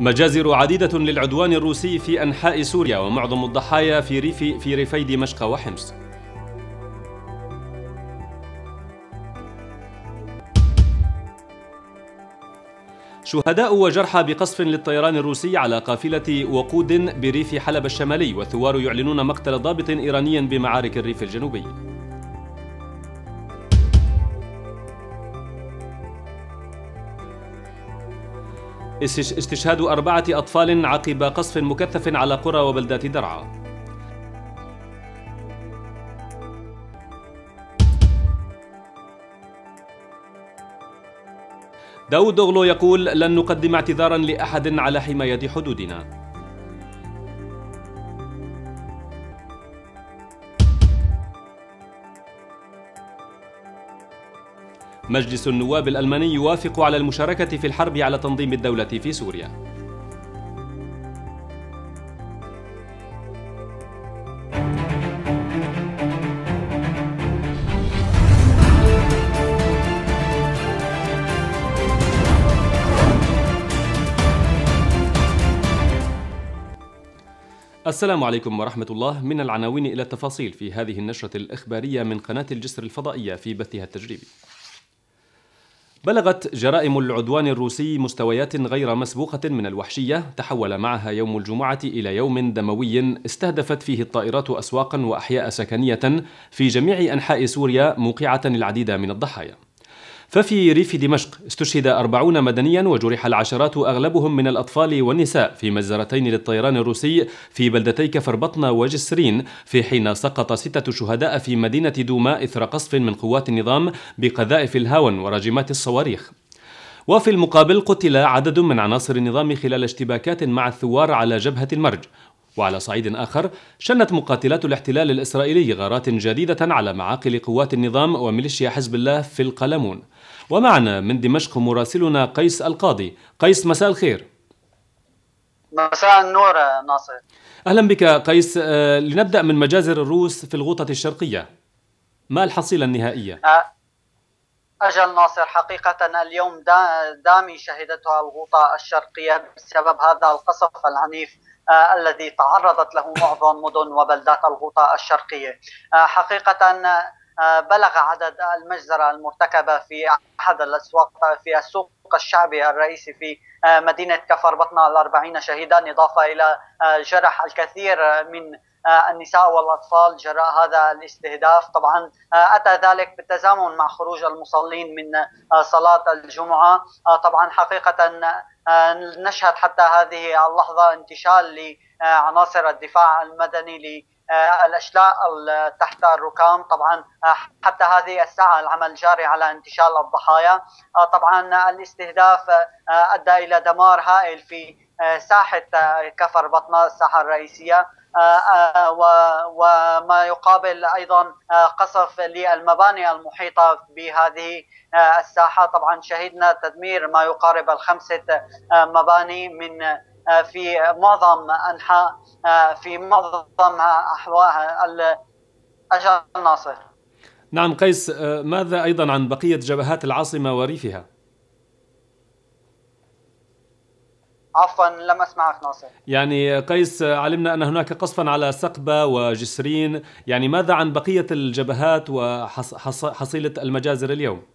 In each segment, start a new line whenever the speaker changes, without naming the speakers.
مجازر عديدة للعدوان الروسي في أنحاء سوريا ومعظم الضحايا في ريف في ريفي دمشق وحمص. شهداء وجرحى بقصف للطيران الروسي على قافلة وقود بريف حلب الشمالي والثوار يعلنون مقتل ضابط إيراني بمعارك الريف الجنوبي. استشهاد أربعة أطفال عقب قصف مكثف على قرى وبلدات درعا داود أغلو يقول لن نقدم اعتذارا لأحد على حماية حدودنا مجلس النواب الألماني يوافق على المشاركة في الحرب على تنظيم الدولة في سوريا السلام عليكم ورحمة الله من العناوين إلى التفاصيل في هذه النشرة الإخبارية من قناة الجسر الفضائية في بثها التجريبي بلغت جرائم العدوان الروسي مستويات غير مسبوقة من الوحشية تحول معها يوم الجمعة إلى يوم دموي استهدفت فيه الطائرات أسواقا وأحياء سكنية في جميع أنحاء سوريا موقعة العديد من الضحايا ففي ريف دمشق استشهد أربعون مدنيا وجرح العشرات أغلبهم من الأطفال والنساء في مجزرتين للطيران الروسي في بلدتي كفربطنة وجسرين في حين سقط ستة شهداء في مدينة دوما إثر قصف من قوات النظام بقذائف الهاون وراجمات الصواريخ وفي المقابل قتل عدد من عناصر النظام خلال اشتباكات مع الثوار على جبهة المرج وعلى صعيد آخر شنت مقاتلات الاحتلال الإسرائيلي غارات جديدة على معاقل قوات النظام وميليشيا حزب الله في القلمون ومعنا من دمشق مراسلنا قيس القاضي قيس مساء الخير
مساء النور ناصر
أهلا بك قيس آه، لنبدأ من مجازر الروس في الغوطة الشرقية ما الحصيلة النهائية؟
آه، أجل ناصر حقيقة اليوم دامي شهدتها الغوطة الشرقية بسبب هذا القصف العنيف آه، الذي تعرضت له معظم مدن وبلدات الغوطة الشرقية حقيقة بلغ عدد المجزرة المرتكبة في أحد الأسواق في السوق الشعبي الرئيسي في آه، مدينة كفر بطنة الأربعين شهيدا إضافة إلى آه، جرح الكثير من آه، النساء والأطفال جراء هذا الاستهداف طبعا أتى ذلك بالتزامن مع خروج المصلين من صلاة الجمعة طبعا حقيقة نشهد حتى هذه اللحظة انتشال لعناصر الدفاع المدني آه، الاشلاء تحت الركام طبعا آه، حتى هذه الساعه العمل جاري على انتشال الضحايا آه، طبعا الاستهداف ادى الى دمار هائل في ساحه كفر بطنه الساحه الرئيسيه وما يقابل ايضا قصف للمباني المحيطه بهذه الساحه طبعا شهدنا تدمير ما يقارب الخمسه مباني من آه، في معظم انحاء آه، في معظم احواء اجر الناصر.
نعم قيس آه، ماذا ايضا عن بقيه جبهات العاصمه وريفها؟
عفوا لم اسمعك ناصر
يعني قيس علمنا ان هناك قصفا على سقبه وجسرين يعني ماذا عن بقيه الجبهات وحصيله المجازر اليوم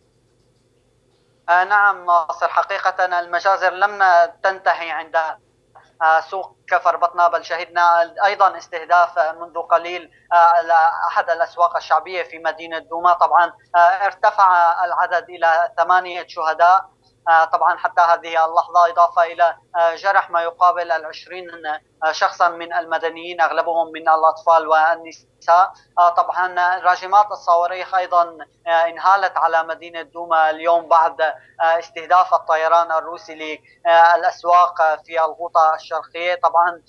آه نعم ناصر حقيقه المجازر لم تنتهي عند آه، سوق كفر بطنا بل شهدنا ايضا استهداف منذ قليل آه، احد الاسواق الشعبيه في مدينه دوما طبعا آه، ارتفع العدد الى ثمانيه شهداء آه، طبعا حتى هذه اللحظة إضافة إلى آه، جرح ما يقابل العشرين آه، شخصا من المدنيين أغلبهم من الأطفال والنساء طبعا راجمات الصواريخ أيضا انهالت على مدينة دوما اليوم بعد استهداف الطيران الروسي للأسواق في الغوطة الشرقية طبعا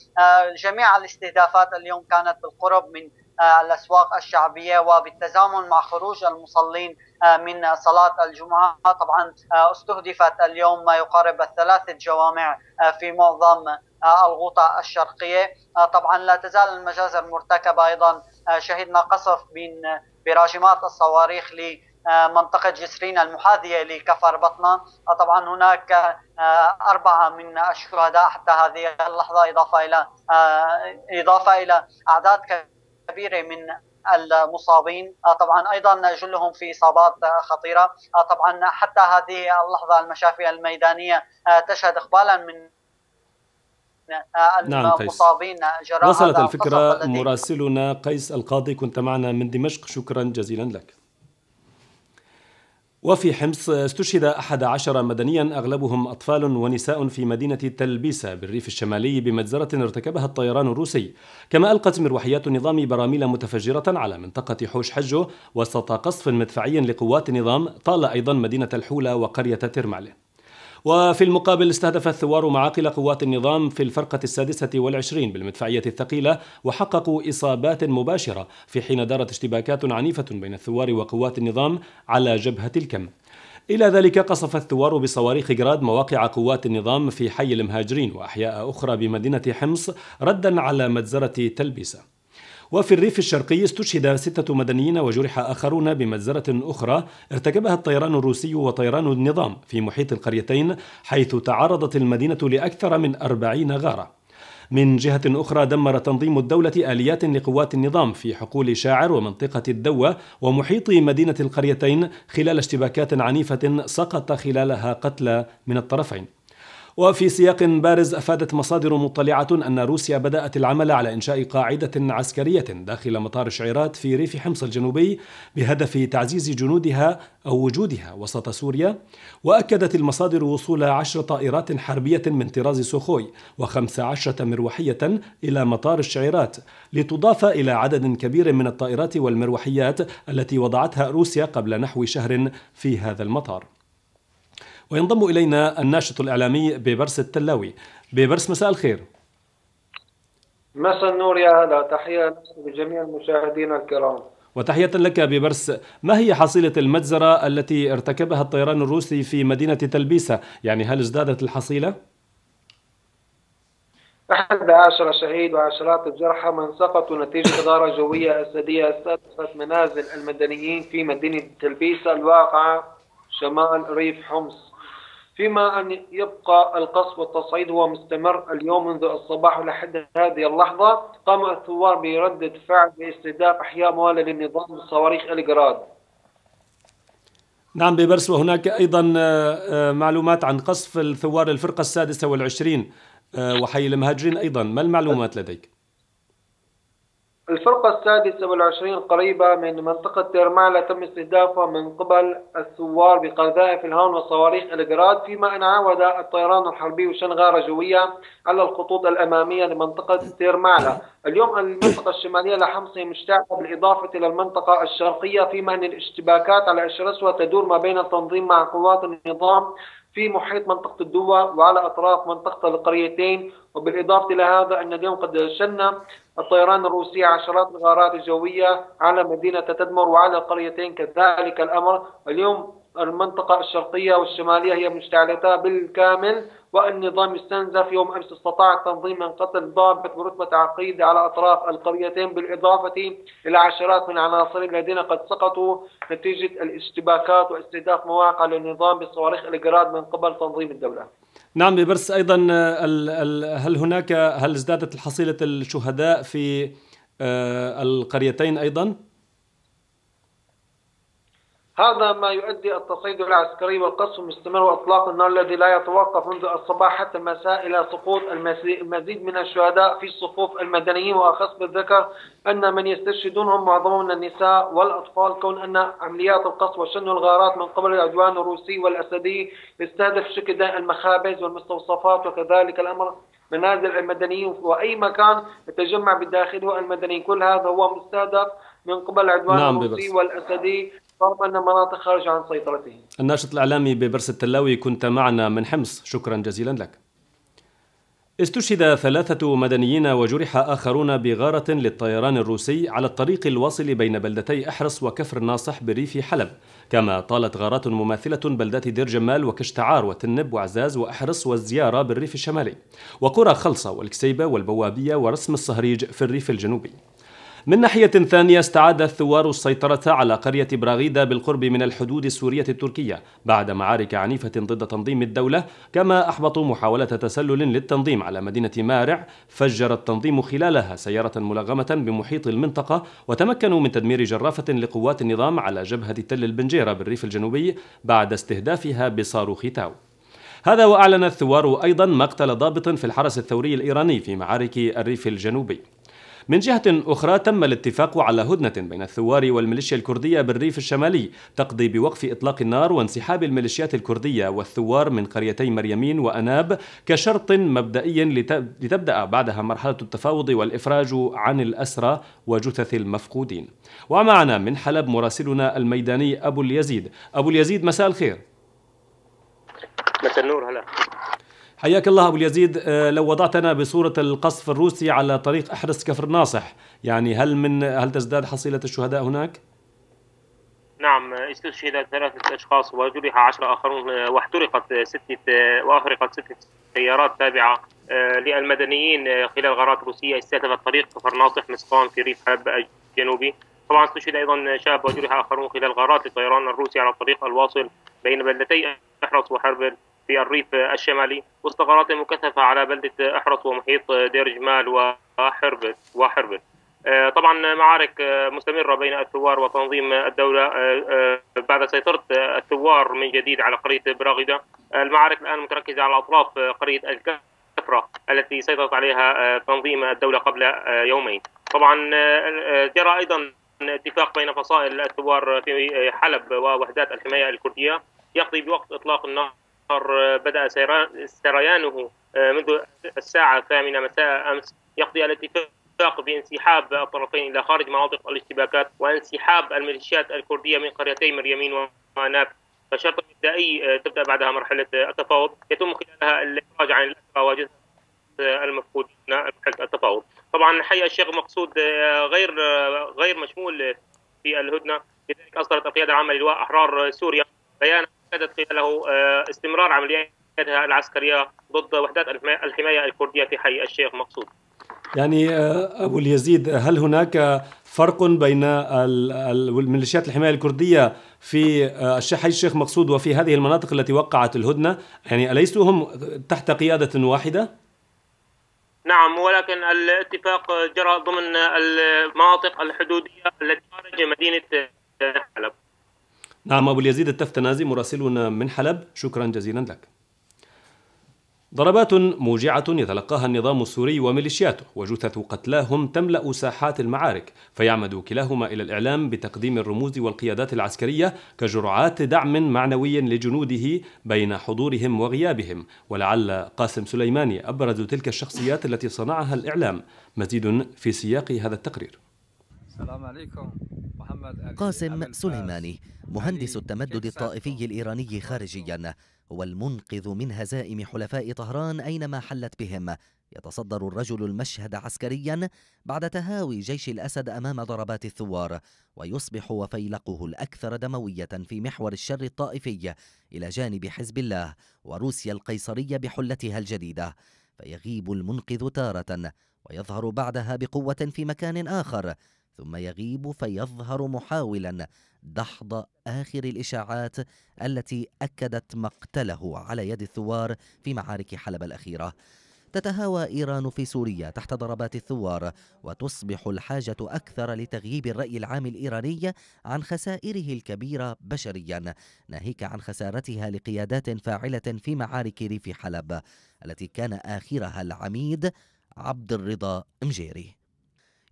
جميع الاستهدافات اليوم كانت بالقرب من الاسواق الشعبيه وبالتزامن مع خروج المصلين آه، من صلاه الجمعه طبعا آه، استهدفت اليوم ما يقارب الثلاثه جوامع آه، في معظم الغوطه الشرقيه طبعا لا تزال المجازر مرتكبه ايضا شهدنا قصف من براجمات الصواريخ منطقة جسرين المحاذية لكفر بطنة طبعا هناك أربعة من الشهداء حتى هذه اللحظة إضافة إلى إضافة إلى أعداد كبيرة كبيره من المصابين آه، طبعا ايضا جلهم في اصابات خطيره آه، طبعا حتى هذه اللحظه المشافي الميدانيه آه، تشهد اقبالا من نعم المصابين وصلت الفكره
مراسلنا قيس القاضي كنت معنا من دمشق شكرا جزيلا لك وفي حمص استشهد أحد عشر مدنيا أغلبهم أطفال ونساء في مدينة تلبيسة بالريف الشمالي بمجزرة ارتكبها الطيران الروسي كما ألقت مروحيات النظام براميل متفجرة على منطقة حوش حجه وسط قصف مدفعي لقوات النظام طال أيضا مدينة الحولة وقرية ترمله وفي المقابل استهدف الثوار معاقل قوات النظام في الفرقة السادسة والعشرين بالمدفعية الثقيلة وحققوا إصابات مباشرة في حين دارت اشتباكات عنيفة بين الثوار وقوات النظام على جبهة الكم إلى ذلك قصف الثوار بصواريخ جراد مواقع قوات النظام في حي المهاجرين وأحياء أخرى بمدينة حمص ردا على مجزرة تلبسة وفي الريف الشرقي استشهد ستة مدنيين وجرح آخرون بمجزرة أخرى ارتكبها الطيران الروسي وطيران النظام في محيط القريتين حيث تعرضت المدينة لأكثر من أربعين غارة من جهة أخرى دمر تنظيم الدولة آليات لقوات النظام في حقول شاعر ومنطقة الدوة ومحيط مدينة القريتين خلال اشتباكات عنيفة سقط خلالها قتلى من الطرفين وفي سياق بارز أفادت مصادر مطلعة أن روسيا بدأت العمل على إنشاء قاعدة عسكرية داخل مطار شعيرات في ريف حمص الجنوبي بهدف تعزيز جنودها أو وجودها وسط سوريا وأكدت المصادر وصول عشر طائرات حربية من طراز سوخوي وخمس عشرة مروحية إلى مطار الشعيرات لتضاف إلى عدد كبير من الطائرات والمروحيات التي وضعتها روسيا قبل نحو شهر في هذا المطار وينضم إلينا الناشط الإعلامي ببرس التلاوي ببرس مساء الخير
مساء النور يا هلا تحية لجميع المشاهدين الكرام
وتحية لك ببرس ما هي حصيلة المجزرة التي ارتكبها الطيران الروسي في مدينة تلبيسة يعني هل ازدادت الحصيلة؟
أحد عشر شهيد وعشرات الجرحى من سقطوا نتيجة غارة جوية أسدية استهدفت منازل المدنيين في مدينة تلبيسة الواقعة شمال ريف حمص فيما أن يبقى القصف والتصعيد هو مستمر اليوم منذ الصباح لحد هذه اللحظة قام الثوار بردة فعل باستهداف أحياء موالية للنظام بصواريخ الجراد
نعم ببرس وهناك أيضا آه، آه، معلومات عن قصف الثوار الفرقة السادسة والعشرين آه، وحي المهاجرين أيضا ما المعلومات لديك؟
الفرقة السادسة والعشرين قريبة من منطقة تيرمالا تم استهدافها من قبل الثوار بقذائف الهون وصواريخ الجراد فيما أن عاود الطيران الحربي وشنغارة جوية على الخطوط الأمامية لمنطقة تيرمالا اليوم المنطقة الشمالية لحمص مشتعلة بالإضافة إلى المنطقة الشرقية فيما أن الاشتباكات على الشرسوة تدور ما بين التنظيم مع قوات النظام في محيط منطقة الدوة وعلى أطراف منطقة القريتين وبالإضافة إلى هذا أن اليوم قد شن الطيران الروسي عشرات الغارات الجوية على مدينة تدمر وعلى القريتين كذلك الأمر اليوم المنطقة الشرقية والشمالية هي مشتعلتا بالكامل والنظام يستنزف يوم أمس استطاع تنظيم من قتل ضابط برتبة عقيد على أطراف القريتين بالإضافة إلى عشرات من العناصر الذين قد سقطوا نتيجة الاشتباكات واستهداف مواقع للنظام بصواريخ الجراد من قبل تنظيم الدولة
نعم ببرس أيضا هل هناك هل ازدادت حصيلة الشهداء في آه، القريتين أيضا؟
هذا ما يؤدي التصعيد العسكري والقصف المستمر وإطلاق النار الذي لا يتوقف منذ الصباح حتى المساء إلى سقوط المزيد من الشهداء في صفوف المدنيين وأخص بالذكر أن من يستشهدون هم معظمهم من النساء والأطفال كون أن عمليات القصف وشن الغارات من قبل العدوان الروسي والأسدي يستهدف شكل المخابز والمستوصفات وكذلك الأمر منازل المدنيين وأي مكان يتجمع بداخله المدنيين كل هذا هو مستهدف من قبل العدوان نعم الروسي والأسدي طالما أن مناطق خارجة عن سيطرته
الناشط الإعلامي ببرس التلاوي كنت معنا من حمص شكرا جزيلا لك استشهد ثلاثة مدنيين وجرح آخرون بغارة للطيران الروسي على الطريق الواصل بين بلدتي أحرس وكفر ناصح بريف حلب كما طالت غارات مماثلة بلدات دير جمال وكشتعار وتنب وعزاز وأحرس والزيارة بالريف الشمالي وقرى خلصة والكسيبة والبوابية ورسم الصهريج في الريف الجنوبي من ناحية ثانية استعاد الثوار السيطرة على قرية براغيدا بالقرب من الحدود السورية التركية بعد معارك عنيفة ضد تنظيم الدولة كما أحبطوا محاولة تسلل للتنظيم على مدينة مارع فجر التنظيم خلالها سيارة ملغمة بمحيط المنطقة وتمكنوا من تدمير جرافة لقوات النظام على جبهة تل البنجيرة بالريف الجنوبي بعد استهدافها بصاروخ تاو هذا وأعلن الثوار أيضا مقتل ضابط في الحرس الثوري الإيراني في معارك الريف الجنوبي من جهة أخرى تم الاتفاق على هدنة بين الثوار والميليشيا الكردية بالريف الشمالي تقضي بوقف إطلاق النار وانسحاب الميليشيات الكردية والثوار من قريتي مريمين وأناب كشرط مبدئي لتبدأ بعدها مرحلة التفاوض والإفراج عن الأسرى وجثث المفقودين ومعنا من حلب مراسلنا الميداني أبو اليزيد أبو اليزيد مساء الخير
مساء النور هلا
حياك الله ابو اليزيد آه، لو وضعتنا بصوره القصف الروسي على طريق احرس كفر ناصح يعني هل من هل تزداد حصيله الشهداء هناك؟
نعم استشهد ثلاثة أشخاص وجرح 10 آخرون آه، واحترقت آه، ستة وأحرقت ستة سيارات تابعة للمدنيين خلال غارات روسية استهدفت طريق كفر ناصح مسقان في ريف حلب الجنوبي طبعا استشهد أيضا شاب وجرح آخرون خلال غارات الطيران الروسي على الطريق الواصل بين بلدتي أحرص وحربل في الريف الشمالي والثغرات المكثفة على بلدة أحرس ومحيط دير جمال وحربس وحربس آه، طبعا معارك مستمرة بين الثوار وتنظيم الدولة آه، آه، بعد سيطرة الثوار من جديد على قرية براغدة المعارك الآن متركزة على أطراف قرية الكفرة التي سيطرت عليها تنظيم الدولة قبل يومين طبعا جرى أيضا اتفاق بين فصائل الثوار في حلب ووحدات الحماية الكردية يقضي بوقف إطلاق النار آه، بدأ سريانه آه، منذ الساعة الثامنة مساء أمس يقضي على الاتفاق بانسحاب الطرفين إلى خارج مناطق الاشتباكات وانسحاب الميليشيات الكردية من قريتي مريمين واناب فشرط مبدئي آه، تبدأ بعدها مرحلة التفاوض يتم خلالها الإخراج عن الأسرى وجثة المفقودين مرحلة التفاوض طبعا حي الشيخ مقصود غير غير مشمول في الهدنة لذلك أصدرت القيادة العامة للواء أحرار سوريا بيانا افادت قيل له آه، استمرار عملياتها العسكريه ضد وحدات الحمايه الكرديه في حي الشيخ مقصود.
يعني آه، ابو اليزيد هل هناك فرق بين الميليشيات الحمايه الكرديه في آه، حي الشيخ مقصود وفي هذه المناطق التي وقعت الهدنه؟ يعني اليسوا هم تحت قياده واحده؟
نعم ولكن الاتفاق جرى ضمن المناطق الحدودية التي خارج مدينة حلب
نعم أبو اليزيد التفتنازي مراسلنا من حلب شكرا جزيلا لك ضربات موجعة يتلقاها النظام السوري وميليشياته وجثث قتلاهم تملأ ساحات المعارك فيعمد كلاهما إلى الإعلام بتقديم الرموز والقيادات العسكرية كجرعات دعم معنوي لجنوده بين حضورهم وغيابهم ولعل قاسم سليماني أبرز تلك الشخصيات التي صنعها الإعلام مزيد في سياق هذا التقرير
السلام عليكم محمد قاسم سليماني مهندس التمدد الطائفي الإيراني خارجيا هو المنقذ من هزائم حلفاء طهران أينما حلت بهم يتصدر الرجل المشهد عسكريا بعد تهاوي جيش الأسد أمام ضربات الثوار ويصبح وفيلقه الأكثر دموية في محور الشر الطائفي إلى جانب حزب الله وروسيا القيصرية بحلتها الجديدة فيغيب المنقذ تارة ويظهر بعدها بقوة في مكان آخر ثم يغيب فيظهر محاولا دحض اخر الاشاعات التي اكدت مقتله على يد الثوار في معارك حلب الاخيره تتهاوى ايران في سوريا تحت ضربات الثوار وتصبح الحاجه اكثر لتغييب الراي العام الايراني عن خسائره الكبيره بشريا ناهيك عن خسارتها لقيادات فاعله في معارك ريف حلب التي كان اخرها العميد عبد الرضا مجيري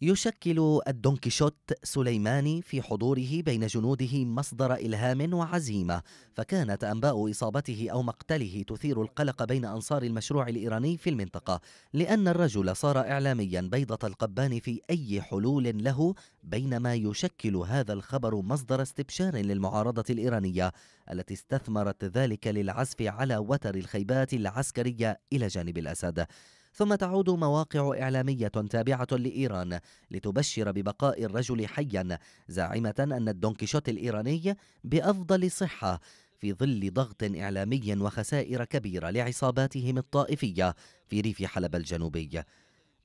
يشكل الدونكيشوت سليماني في حضوره بين جنوده مصدر إلهام وعزيمة فكانت أنباء إصابته أو مقتله تثير القلق بين أنصار المشروع الإيراني في المنطقة لأن الرجل صار إعلاميا بيضة القبان في أي حلول له بينما يشكل هذا الخبر مصدر استبشار للمعارضة الإيرانية التي استثمرت ذلك للعزف على وتر الخيبات العسكرية إلى جانب الأسد ثم تعود مواقع إعلامية تابعة لإيران لتبشر ببقاء الرجل حيا زاعمة أن الدونكيشوت الإيراني بأفضل صحة في ظل ضغط إعلامي وخسائر كبيرة لعصاباتهم الطائفية في ريف حلب الجنوبي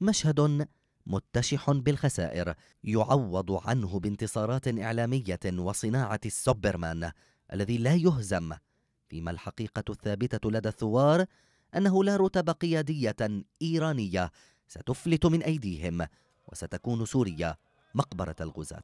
مشهد متشح بالخسائر يعوض عنه بانتصارات إعلامية وصناعة السوبرمان الذي لا يهزم فيما الحقيقة الثابتة لدى الثوار أنه لا رتب قيادية إيرانية ستفلت من أيديهم وستكون سوريا مقبرة الغزاة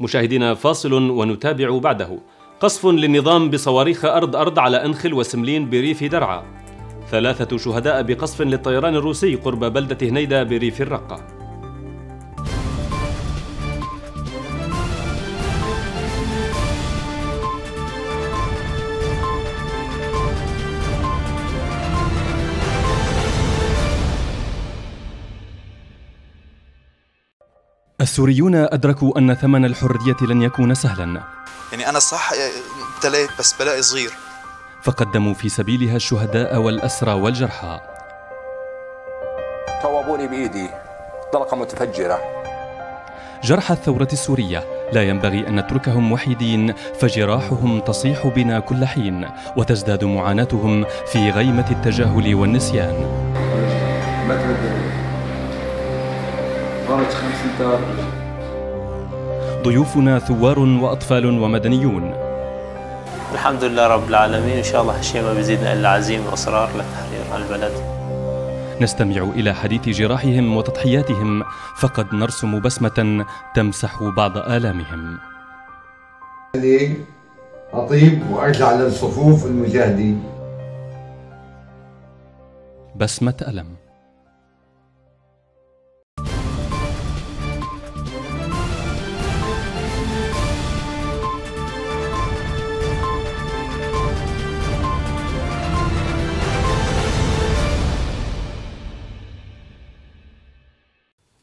مشاهدينا فاصل ونتابع بعده قصف للنظام بصواريخ أرض أرض على أنخل وسملين بريف درعا ثلاثة شهداء بقصف للطيران الروسي قرب بلدة هنيدة بريف الرقة السوريون أدركوا أن ثمن الحرية لن يكون سهلا
يعني أنا صح ابتليت بس بلاقي صغير
فقدموا في سبيلها الشهداء والأسرى والجرحى
طوابوني بإيدي طلقة
متفجرة
جرحى الثورة السورية لا ينبغي أن نتركهم وحيدين فجراحهم تصيح بنا كل حين وتزداد معاناتهم في غيمة التجاهل والنسيان
خمس
ضيوفنا ثوار وأطفال ومدنيون
الحمد لله رب العالمين إن شاء الله هالشيء ما بيزيدنا إلا عزيمة وإصرار لتحرير البلد
نستمع إلى حديث جراحهم وتضحياتهم فقد نرسم بسمة تمسح بعض آلامهم
أطيب وأرجع للصفوف المجاهدين
بسمة ألم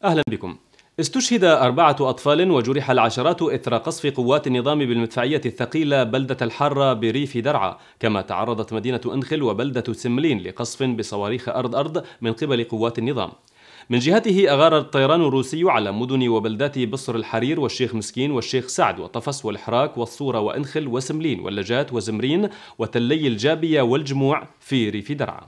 أهلا بكم استشهد أربعة أطفال وجرح العشرات إثر قصف قوات النظام بالمدفعية الثقيلة بلدة الحارة بريف درعا كما تعرضت مدينة أنخل وبلدة سملين لقصف بصواريخ أرض أرض من قبل قوات النظام من جهته أغار الطيران الروسي على مدن وبلدات بصر الحرير والشيخ مسكين والشيخ سعد وطفس والحراك والصورة وأنخل وسملين واللجات وزمرين وتلي الجابية والجموع في ريف درعا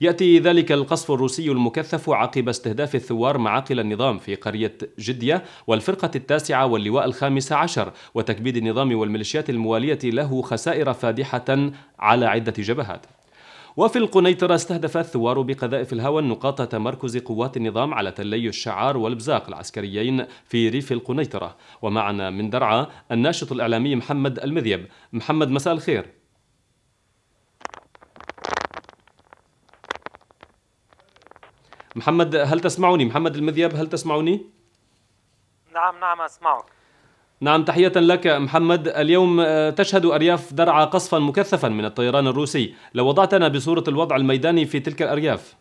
يأتي ذلك القصف الروسي المكثف عقب استهداف الثوار معاقل النظام في قرية جدية والفرقة التاسعة واللواء الخامس عشر وتكبيد النظام والميليشيات الموالية له خسائر فادحة على عدة جبهات وفي القنيطرة استهدف الثوار بقذائف الهوى نقاط تمركز قوات النظام على تلي الشعار والبزاق العسكريين في ريف القنيطرة ومعنا من درعا الناشط الإعلامي محمد المذيب محمد مساء الخير محمد هل تسمعني محمد المذيب هل تسمعني
نعم نعم أسمعك
نعم تحية لك محمد اليوم آه، تشهد أرياف درعا قصفا مكثفا من الطيران الروسي لو وضعتنا بصورة الوضع الميداني في تلك الأرياف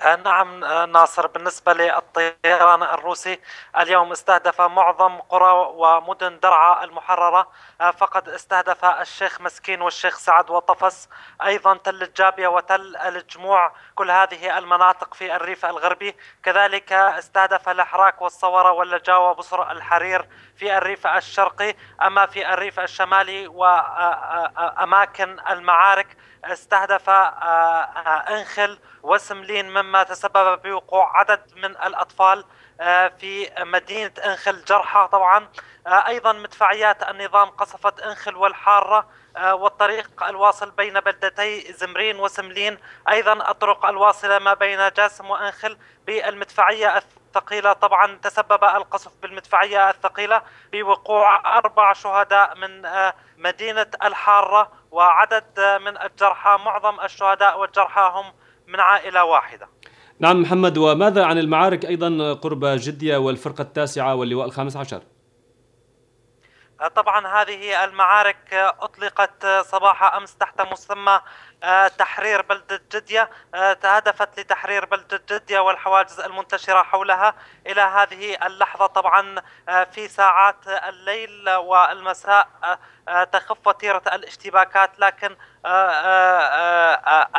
آه، نعم آه، ناصر بالنسبة للطيران الروسي اليوم استهدف معظم قرى ومدن درعا المحررة آه، فقد استهدف الشيخ مسكين والشيخ سعد وطفس أيضا تل الجابية وتل الجموع كل هذه المناطق في الريف الغربي كذلك استهدف الأحراك والصورة واللجاوة بصر الحرير في الريف الشرقي أما في الريف الشمالي وأماكن المعارك استهدف انخل وسملين مما تسبب بوقوع عدد من الأطفال في مدينة انخل جرحى طبعا أيضا مدفعيات النظام قصفت انخل والحارة والطريق الواصل بين بلدتي زمرين وسملين أيضا الطرق الواصلة ما بين جاسم وانخل بالمدفعية الثقيلة طبعا تسبب القصف بالمدفعية الثقيلة بوقوع أربع شهداء من آه، مدينة الحارة وعدد آه، من الجرحى معظم الشهداء والجرحى هم من عائلة واحدة
نعم محمد وماذا عن المعارك أيضا قرب جدية والفرقة التاسعة واللواء الخامس عشر؟
طبعا هذه المعارك آه، أطلقت آه، صباح أمس تحت مسمى آه، تحرير بلدة جدية تهدفت لتحرير بلدة جدية والحواجز المنتشرة حولها إلى هذه اللحظة طبعا في ساعات الليل والمساء تخف وتيرة الاشتباكات لكن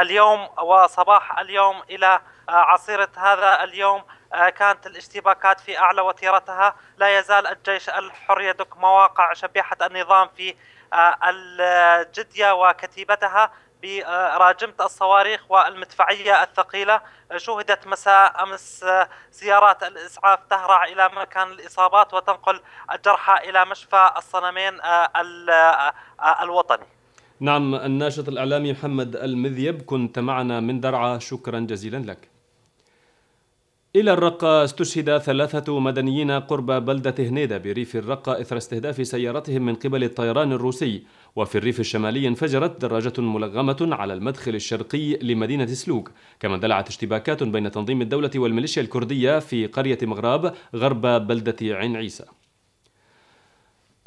اليوم وصباح اليوم إلى عصيرة هذا اليوم آه، كانت الاشتباكات في أعلى وتيرتها لا يزال الجيش الحر يدك مواقع شبيحة النظام في آه، الجدية وكتيبتها براجمة الصواريخ والمدفعية الثقيلة شوهدت مساء أمس سيارات الإسعاف تهرع إلى مكان الإصابات وتنقل الجرحى إلى مشفى الصنمين آه، الوطني
نعم الناشط الإعلامي محمد المذيب كنت معنا من درعا شكرا جزيلا لك إلى الرقة استشهد ثلاثة مدنيين قرب بلدة هنيدة بريف الرقة إثر استهداف سيارتهم من قبل الطيران الروسي وفي الريف الشمالي انفجرت دراجة ملغمة على المدخل الشرقي لمدينة سلوك كما اندلعت اشتباكات بين تنظيم الدولة والميليشيا الكردية في قرية مغراب غرب بلدة عين عيسى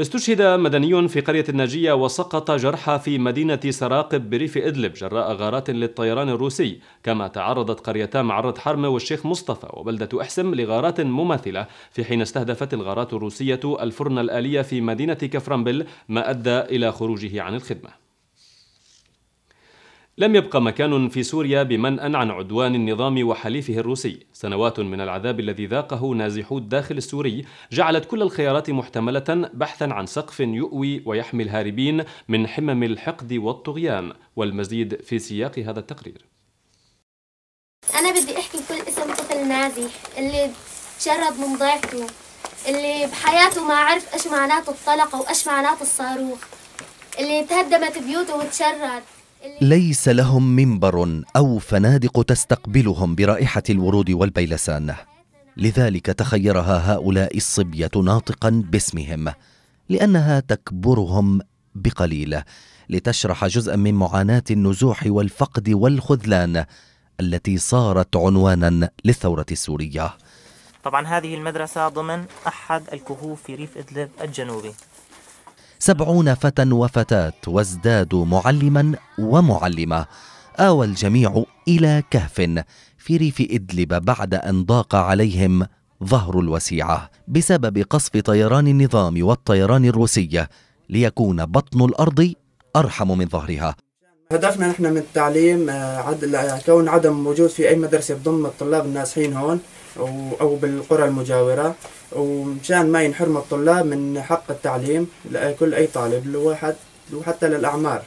استشهد مدني في قرية الناجية وسقط جرحى في مدينة سراقب بريف إدلب جراء غارات للطيران الروسي كما تعرضت قريتا معرة حرم والشيخ مصطفى وبلدة أحسم لغارات مماثلة في حين استهدفت الغارات الروسية الفرن الآلية في مدينة كفرنبل ما أدى إلى خروجه عن الخدمة لم يبقى مكان في سوريا بمنأى عن عدوان النظام وحليفه الروسي سنوات من العذاب الذي ذاقه نازحو الداخل السوري جعلت كل الخيارات محتملة بحثا عن سقف يؤوي ويحمي الهاربين من حمم الحقد والطغيان والمزيد في سياق هذا التقرير
أنا بدي أحكي كل اسم طفل نازح اللي تشرب من ضيعته اللي بحياته ما عرف إيش معناته الطلقة وإيش معناته الصاروخ اللي تهدمت بيوته وتشرد
ليس لهم منبر أو فنادق تستقبلهم برائحة الورود والبيلسان لذلك تخيرها هؤلاء الصبية ناطقا باسمهم لأنها تكبرهم بقليل لتشرح جزءا من معاناة النزوح والفقد والخذلان التي صارت عنوانا للثورة السورية
طبعا هذه المدرسة ضمن أحد الكهوف في ريف إدلب الجنوبي
سبعون فتى وفتاة وازدادوا معلما ومعلمة آوى الجميع إلى كهف في ريف إدلب بعد أن ضاق عليهم ظهر الوسيعة بسبب قصف طيران النظام والطيران الروسية ليكون بطن الأرض أرحم من ظهرها
هدفنا نحن من التعليم آه، عد... كون عدم وجود في أي مدرسة بضم الطلاب النازحين هون أو بالقرى المجاورة ومشان ما ينحرم الطلاب من حق التعليم لكل أي طالب وحتى للأعمار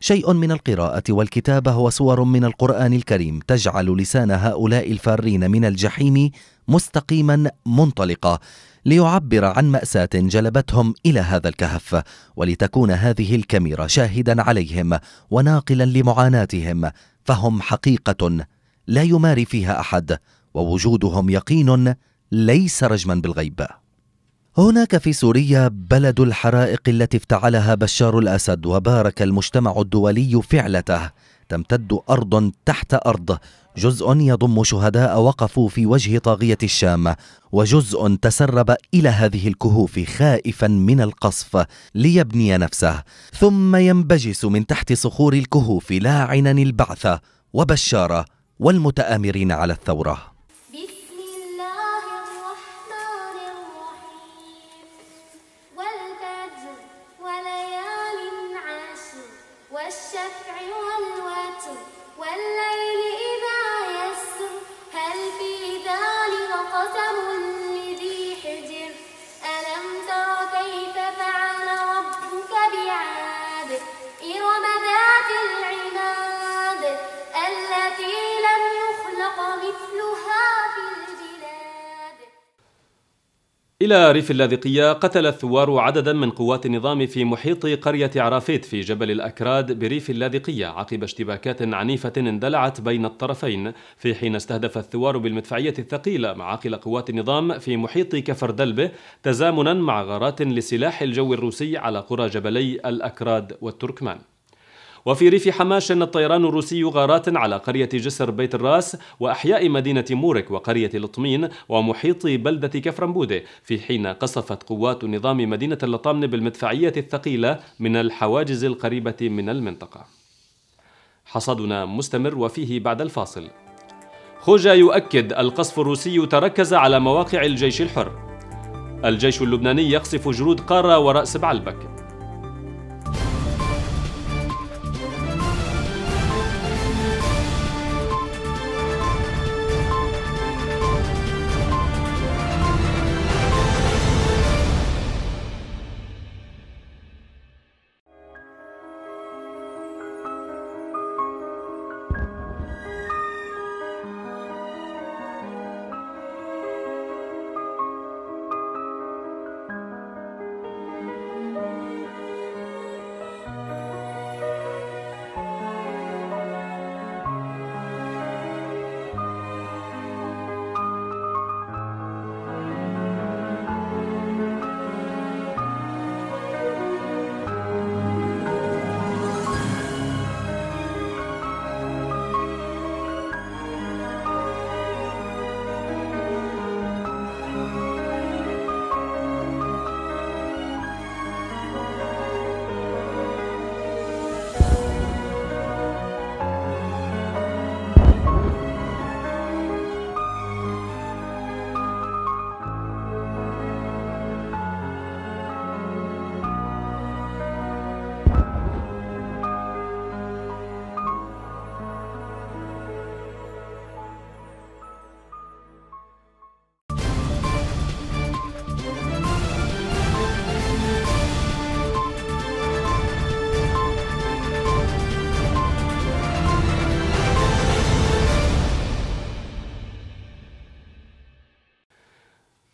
شيء من القراءة والكتابة وصور من القرآن الكريم تجعل لسان هؤلاء الفارين من الجحيم مستقيما منطلقة ليعبر عن مأساة جلبتهم إلى هذا الكهف ولتكون هذه الكاميرا شاهدا عليهم وناقلا لمعاناتهم فهم حقيقة لا يماري فيها أحد ووجودهم يقين ليس رجما بالغيب هناك في سوريا بلد الحرائق التي افتعلها بشار الاسد وبارك المجتمع الدولي فعلته تمتد ارض تحت ارض جزء يضم شهداء وقفوا في وجه طاغيه الشام وجزء تسرب الى هذه الكهوف خائفا من القصف ليبني نفسه ثم ينبجس من تحت صخور الكهوف لاعنا البعث وبشار والمتامرين على الثوره
la
إلى ريف اللاذقية قتل الثوار عددا من قوات النظام في محيط قرية عرافيت في جبل الأكراد بريف اللاذقية عقب اشتباكات عنيفة اندلعت بين الطرفين في حين استهدف الثوار بالمدفعية الثقيلة معاقل قوات النظام في محيط كفر دلبة تزامنا مع غارات لسلاح الجو الروسي على قرى جبلي الأكراد والتركمان وفي ريف حما شن الطيران الروسي غارات على قرية جسر بيت الراس وأحياء مدينة مورك وقرية لطمين ومحيط بلدة كفرنبودة في حين قصفت قوات نظام مدينة اللطامن بالمدفعية الثقيلة من الحواجز القريبة من المنطقة حصدنا مستمر وفيه بعد الفاصل خوجا يؤكد القصف الروسي تركز على مواقع الجيش الحر الجيش اللبناني يقصف جرود قارة ورأس بعلبك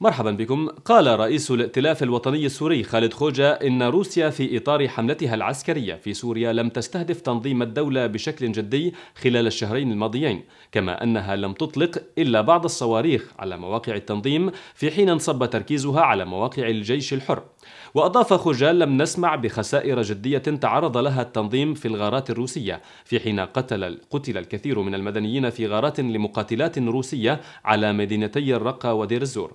مرحبا بكم قال رئيس الائتلاف الوطني السوري خالد خوجة إن روسيا في إطار حملتها العسكرية في سوريا لم تستهدف تنظيم الدولة بشكل جدي خلال الشهرين الماضيين كما أنها لم تطلق إلا بعض الصواريخ على مواقع التنظيم في حين انصب تركيزها على مواقع الجيش الحر وأضاف خوجة لم نسمع بخسائر جدية تعرض لها التنظيم في الغارات الروسية في حين قتل, قتل الكثير من المدنيين في غارات لمقاتلات روسية على مدينتي الرقة ودير الزور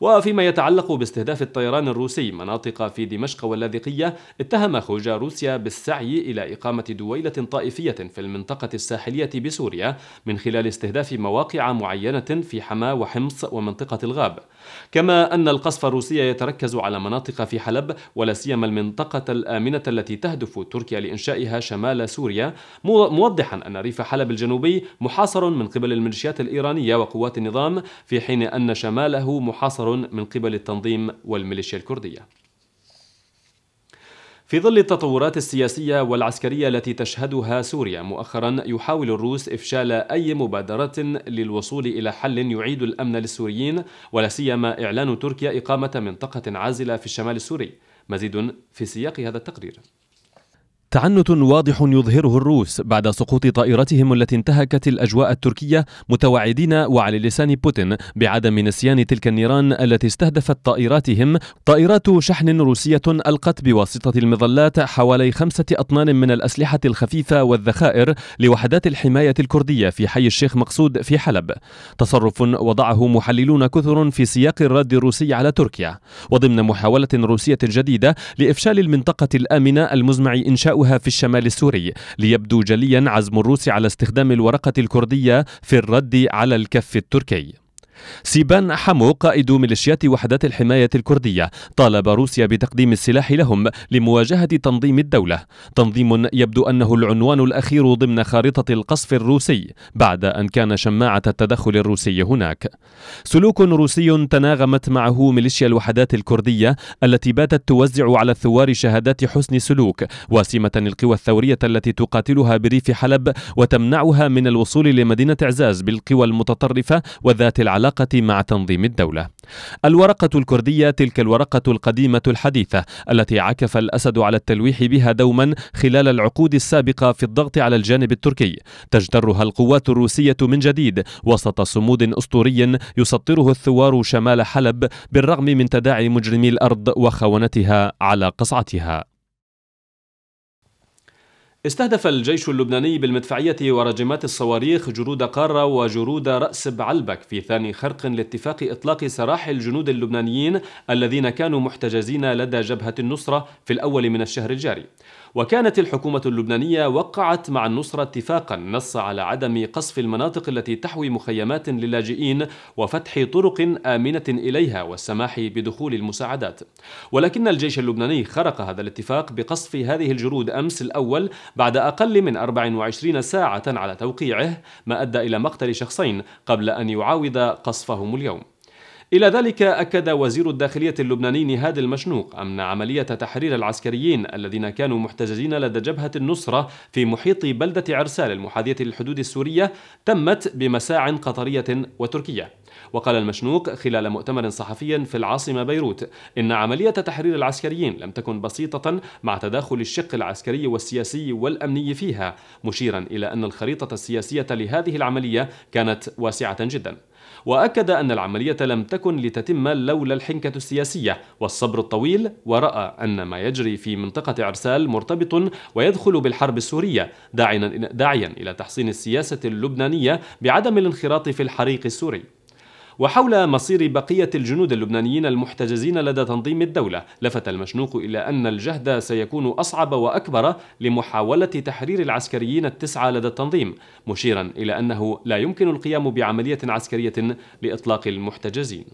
وفيما يتعلق باستهداف الطيران الروسي مناطق في دمشق واللاذقية اتهم خوجا روسيا بالسعي إلى إقامة دويلة طائفية في المنطقة الساحلية بسوريا من خلال استهداف مواقع معينة في حما وحمص ومنطقة الغاب كما أن القصف الروسي يتركز على مناطق في حلب ولا سيما المنطقة الآمنة التي تهدف تركيا لإنشائها شمال سوريا موضحا أن ريف حلب الجنوبي محاصر من قبل الميليشيات الإيرانية وقوات النظام في حين أن شماله محاصر حصر من قبل التنظيم والميليشيا الكردية. في ظل التطورات السياسية والعسكرية التي تشهدها سوريا مؤخرا يحاول الروس إفشال أي مبادرة للوصول إلى حل يعيد الأمن للسوريين ولا سيما إعلان تركيا إقامة منطقة عازلة في الشمال السوري مزيد في سياق هذا التقرير تعنت واضح يظهره الروس بعد سقوط طائرتهم التي انتهكت الاجواء التركيه متوعدين وعلى لسان بوتين بعدم نسيان تلك النيران التي استهدفت طائراتهم طائرات شحن روسيه القت بواسطه المظلات حوالي خمسه اطنان من الاسلحه الخفيفه والذخائر لوحدات الحمايه الكرديه في حي الشيخ مقصود في حلب تصرف وضعه محللون كثر في سياق الرد الروسي على تركيا وضمن محاوله روسيه جديده لافشال المنطقه الامنه المزمع انشاء أعداؤها في الشمال السوري ليبدو جليا عزم الروس على استخدام الورقة الكردية في الرد على الكف التركي سيبان حمو قائد ميليشيات وحدات الحماية الكردية طالب روسيا بتقديم السلاح لهم لمواجهة تنظيم الدولة تنظيم يبدو أنه العنوان الأخير ضمن خارطة القصف الروسي بعد أن كان شماعة التدخل الروسي هناك سلوك روسي تناغمت معه ميليشيا الوحدات الكردية التي باتت توزع على الثوار شهادات حسن سلوك واسمة القوى الثورية التي تقاتلها بريف حلب وتمنعها من الوصول لمدينة عزاز بالقوى المتطرفة وذات العلاقة العلاقة مع تنظيم الدولة. الورقة الكردية تلك الورقة القديمة الحديثة التي عكف الأسد على التلويح بها دوما خلال العقود السابقة في الضغط على الجانب التركي تجدرها القوات الروسية من جديد وسط صمود أسطوري يسطره الثوار شمال حلب بالرغم من تداعي مجرمي الأرض وخونتها على قصعتها استهدف الجيش اللبناني بالمدفعية ورجمات الصواريخ جرود قارة وجرود رأس بعلبك في ثاني خرق لاتفاق إطلاق سراح الجنود اللبنانيين الذين كانوا محتجزين لدى جبهة النصرة في الأول من الشهر الجاري وكانت الحكومة اللبنانية وقعت مع النصرة اتفاقا نص على عدم قصف المناطق التي تحوي مخيمات للاجئين وفتح طرق آمنة إليها والسماح بدخول المساعدات ولكن الجيش اللبناني خرق هذا الاتفاق بقصف هذه الجرود أمس الأول بعد أقل من 24 ساعة على توقيعه ما أدى إلى مقتل شخصين قبل أن يعاود قصفهم اليوم إلى ذلك أكد وزير الداخلية اللبناني نهاد المشنوق أن عملية تحرير العسكريين الذين كانوا محتجزين لدى جبهة النصرة في محيط بلدة عرسال المحاذية للحدود السورية تمت بمساع قطرية وتركية وقال المشنوق خلال مؤتمر صحفي في العاصمة بيروت إن عملية تحرير العسكريين لم تكن بسيطة مع تداخل الشق العسكري والسياسي والأمني فيها مشيرا إلى أن الخريطة السياسية لهذه العملية كانت واسعة جدا واكد ان العمليه لم تكن لتتم لولا الحنكه السياسيه والصبر الطويل وراى ان ما يجري في منطقه عرسال مرتبط ويدخل بالحرب السوريه داعيا الى تحصين السياسه اللبنانيه بعدم الانخراط في الحريق السوري وحول مصير بقية الجنود اللبنانيين المحتجزين لدى تنظيم الدولة لفت المشنوق إلى أن الجهد سيكون أصعب وأكبر لمحاولة تحرير العسكريين التسعة لدى التنظيم مشيرا إلى أنه لا يمكن القيام بعملية عسكرية لإطلاق المحتجزين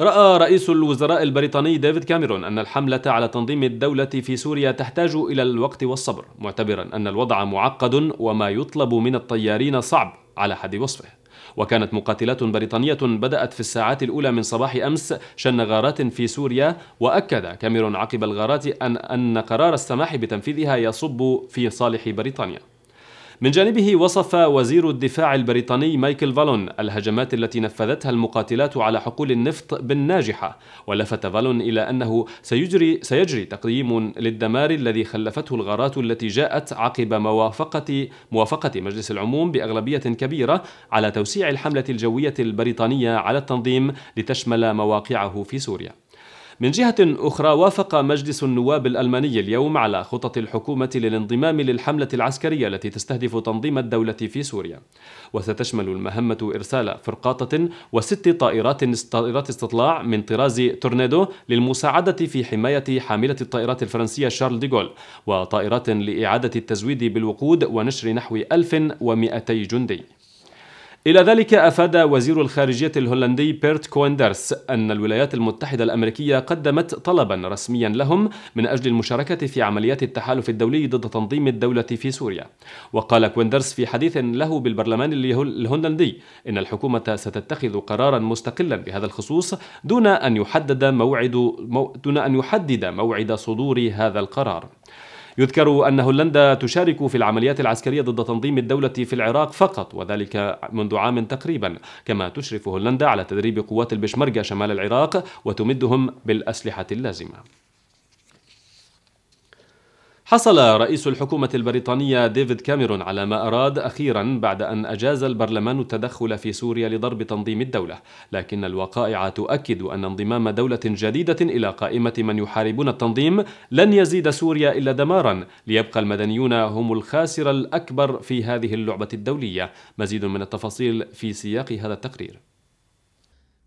رأى رئيس الوزراء البريطاني ديفيد كاميرون أن الحملة على تنظيم الدولة في سوريا تحتاج إلى الوقت والصبر، معتبرا أن الوضع معقد وما يطلب من الطيارين صعب، على حد وصفه وكانت مقاتلات بريطانية بدأت في الساعات الأولى من صباح أمس شن غارات في سوريا وأكد كاميرون عقب الغارات أن, أن قرار السماح بتنفيذها يصب في صالح بريطانيا من جانبه وصف وزير الدفاع البريطاني مايكل فالون الهجمات التي نفذتها المقاتلات على حقول النفط بالناجحة ولفت فالون إلى أنه سيجري, سيجري تقييم للدمار الذي خلفته الغارات التي جاءت عقب موافقة, موافقة مجلس العموم بأغلبية كبيرة على توسيع الحملة الجوية البريطانية على التنظيم لتشمل مواقعه في سوريا من جهة أخرى وافق مجلس النواب الألماني اليوم على خطط الحكومة للانضمام للحملة العسكرية التي تستهدف تنظيم الدولة في سوريا وستشمل المهمة إرسال فرقاطة وست طائرات طائرات استطلاع من طراز تورنيدو للمساعدة في حماية حاملة الطائرات الفرنسية شارل ديغول وطائرات لإعادة التزويد بالوقود ونشر نحو 1200 جندي إلى ذلك أفاد وزير الخارجية الهولندي بيرت كويندرس أن الولايات المتحدة الأمريكية قدمت طلبا رسميا لهم من أجل المشاركة في عمليات التحالف الدولي ضد تنظيم الدولة في سوريا وقال كويندرس في حديث له بالبرلمان الهولندي إن الحكومة ستتخذ قرارا مستقلا بهذا الخصوص دون أن يحدد موعد دون أن يحدد موعد صدور هذا القرار يذكر أن هولندا تشارك في العمليات العسكرية ضد تنظيم الدولة في العراق فقط وذلك منذ عام تقريبا كما تشرف هولندا على تدريب قوات البشمركة شمال العراق وتمدهم بالأسلحة اللازمة حصل رئيس الحكومة البريطانية ديفيد كاميرون على ما أراد أخيرا بعد أن أجاز البرلمان التدخل في سوريا لضرب تنظيم الدولة لكن الوقائع تؤكد أن انضمام دولة جديدة إلى قائمة من يحاربون التنظيم لن يزيد سوريا إلا دمارا ليبقى المدنيون هم الخاسر الأكبر في هذه اللعبة الدولية مزيد من التفاصيل في سياق هذا التقرير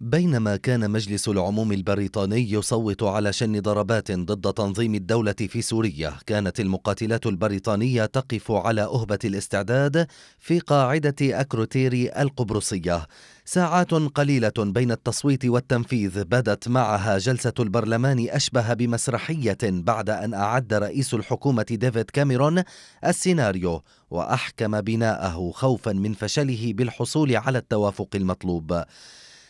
بينما كان مجلس العموم البريطاني يصوت على شن ضربات ضد تنظيم الدولة في سوريا، كانت المقاتلات البريطانية تقف على أهبة الاستعداد في قاعدة أكروتيري القبرصية. ساعات قليلة بين التصويت والتنفيذ بدت معها جلسة البرلمان أشبه بمسرحية بعد أن أعد رئيس الحكومة ديفيد كاميرون السيناريو وأحكم بناءه خوفا من فشله بالحصول على التوافق المطلوب.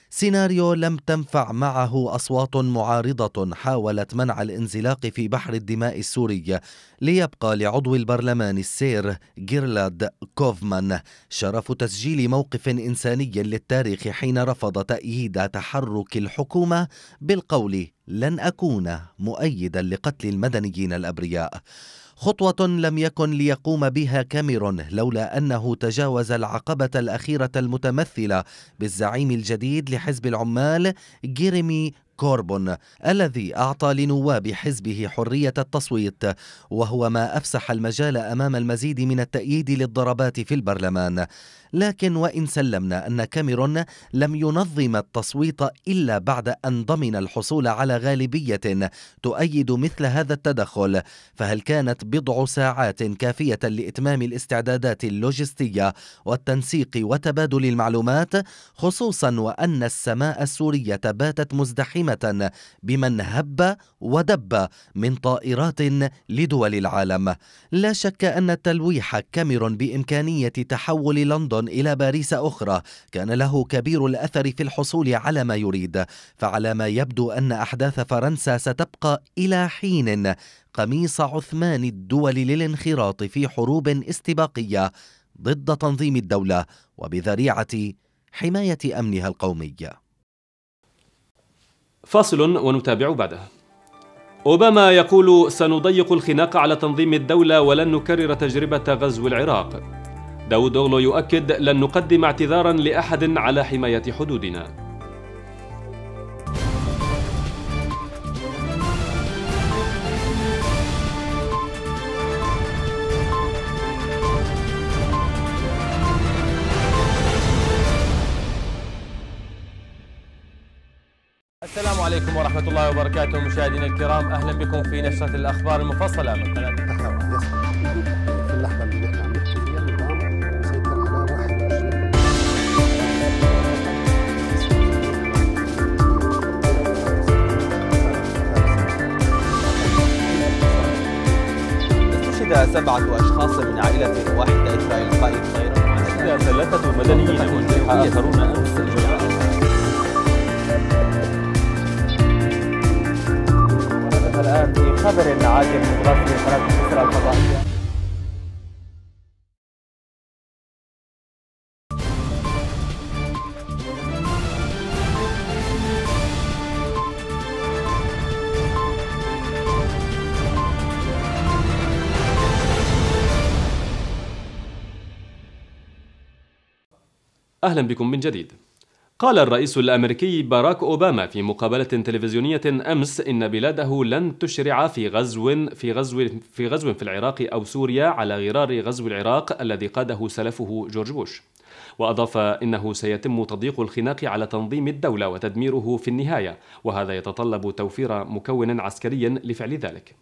سيناريو لم تنفع معه أصوات معارضة حاولت منع الانزلاق في بحر الدماء السوري ليبقى لعضو البرلمان السير جيرلاد كوفمان شرف تسجيل موقف إنساني للتاريخ حين رفض تأييد تحرك الحكومة بالقول لن أكون مؤيدا لقتل المدنيين الأبرياء خطوة لم يكن ليقوم بها كاميرون لولا أنه تجاوز العقبة الأخيرة المتمثلة بالزعيم الجديد لحزب العمال جيريمي كوربون الذي أعطى لنواب حزبه حرية التصويت وهو ما أفسح المجال أمام المزيد من التأييد للضربات في البرلمان لكن وإن سلمنا أن كاميرون لم ينظم التصويت إلا بعد أن ضمن الحصول على غالبية تؤيد مثل هذا التدخل فهل كانت بضع ساعات كافية لإتمام الاستعدادات اللوجستية والتنسيق وتبادل المعلومات خصوصا وأن السماء السورية باتت مزدحمة بمن هب ودب من طائرات لدول العالم لا شك أن تلويح كاميرون بإمكانية تحول لندن إلى باريس أخرى كان له كبير الأثر في الحصول على ما يريد فعلى ما يبدو أن أحداث فرنسا ستبقى إلى حين قميص عثمان الدول للانخراط في حروب استباقية ضد تنظيم الدولة وبذريعة حماية أمنها القومي
فاصل ونتابع بعدها أوباما يقول سنضيق الخناق على تنظيم الدولة ولن نكرر تجربة غزو العراق داود أغلو يؤكد لن نقدم اعتذارا لأحد على حماية حدودنا
السلام عليكم ورحمة الله وبركاته
مشاهدينا الكرام أهلا بكم في نشرة الأخبار المفصلة من قناة
قتل سبعة
أشخاص من عائلة واحدة إثر إلقاء طائرة قتل ثلاثة مدنيين وجرح آخرون أمس الجمعة
الآن في خبر عاجل من قناة مصر الفضائية
أهلا بكم من جديد قال الرئيس الأمريكي باراك أوباما في مقابلة تلفزيونية أمس إن بلاده لن تشرع في غزو في غزو في غزو في العراق أو سوريا على غرار غزو العراق الذي قاده سلفه جورج بوش وأضاف إنه سيتم تضييق الخناق على تنظيم الدولة وتدميره في النهاية وهذا يتطلب توفير مكون عسكري لفعل ذلك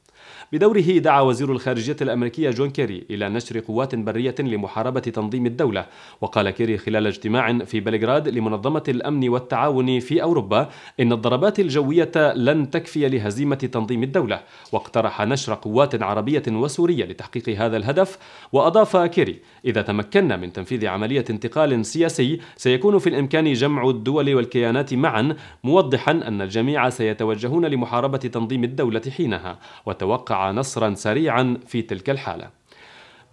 بدوره دعا وزير الخارجية الأمريكية جون كيري إلى نشر قوات برية لمحاربة تنظيم الدولة وقال كيري خلال اجتماع في بلغراد لمنظمة الأمن والتعاون في أوروبا إن الضربات الجوية لن تكفي لهزيمة تنظيم الدولة واقترح نشر قوات عربية وسورية لتحقيق هذا الهدف وأضاف كيري إذا تمكنا من تنفيذ عملية انتقال سياسي سيكون في الإمكان جمع الدول والكيانات معا موضحا أن الجميع سيتوجهون لمحاربة تنظيم الدولة حينها وتوقع نصرا سريعا في تلك الحالة